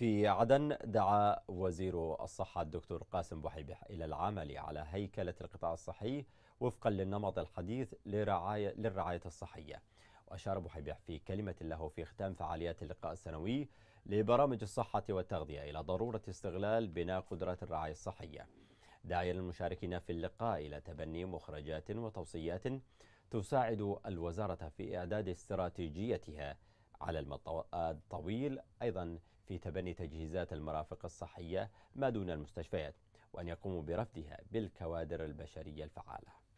في عدن دعا وزير الصحة الدكتور قاسم بحيبح إلى العمل على هيكلة القطاع الصحي وفقا للنمط الحديث لرعاية للرعاية الصحية وأشار بحيبح في كلمة له في ختام فعاليات اللقاء السنوي لبرامج الصحة والتغذية إلى ضرورة استغلال بناء قدرات الرعاية الصحية داعيا المشاركين في اللقاء إلى تبني مخرجات وتوصيات تساعد الوزارة في إعداد استراتيجيتها على المدى الطويل آه، أيضا في تبني تجهيزات المرافق الصحية ما دون المستشفيات وأن يقوموا برفدها بالكوادر البشرية الفعالة